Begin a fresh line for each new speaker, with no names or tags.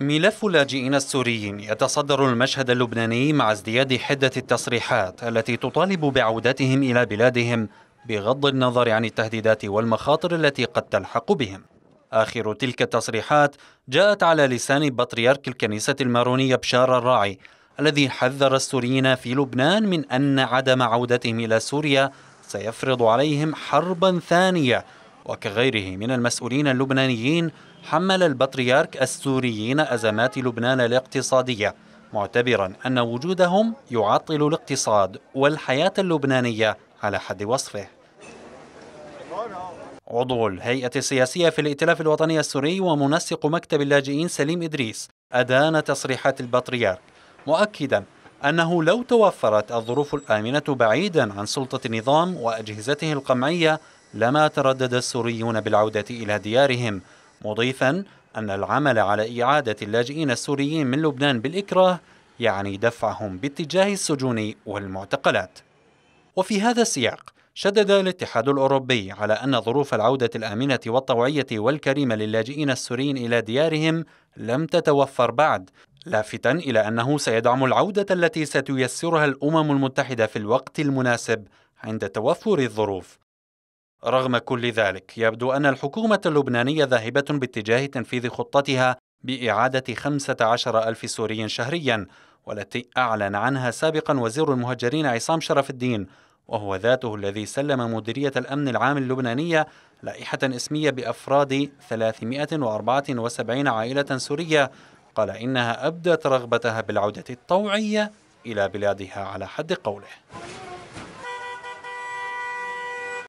ملف اللاجئين السوريين يتصدر المشهد اللبناني مع ازدياد حدة التصريحات التي تطالب بعودتهم إلى بلادهم بغض النظر عن التهديدات والمخاطر التي قد تلحق بهم آخر تلك التصريحات جاءت على لسان بطريرك الكنيسة المارونية بشار الراعي الذي حذر السوريين في لبنان من أن عدم عودتهم إلى سوريا سيفرض عليهم حربا ثانية وكغيره من المسؤولين اللبنانيين حمل البطريرك السوريين أزمات لبنان الاقتصادية معتبرا أن وجودهم يعطل الاقتصاد والحياة اللبنانية على حد وصفه عضو الهيئة السياسية في الائتلاف الوطني السوري ومنسق مكتب اللاجئين سليم إدريس أدان تصريحات البطريرك مؤكدا أنه لو توفرت الظروف الآمنة بعيدا عن سلطة النظام وأجهزته القمعية لما تردد السوريون بالعودة إلى ديارهم مضيفا أن العمل على إعادة اللاجئين السوريين من لبنان بالإكراه يعني دفعهم باتجاه السجون والمعتقلات وفي هذا السياق شدد الاتحاد الأوروبي على أن ظروف العودة الآمنة والطوعية والكريمة للاجئين السوريين إلى ديارهم لم تتوفر بعد لافتا إلى أنه سيدعم العودة التي ستيسرها الأمم المتحدة في الوقت المناسب عند توفر الظروف رغم كل ذلك يبدو أن الحكومة اللبنانية ذاهبة باتجاه تنفيذ خطتها بإعادة 15 ألف سوري شهريا والتي أعلن عنها سابقا وزير المهجرين عصام شرف الدين وهو ذاته الذي سلم مديرية الأمن العام اللبنانية لائحة اسمية بأفراد 374 عائلة سورية قال إنها أبدت رغبتها بالعودة الطوعية إلى بلادها على حد قوله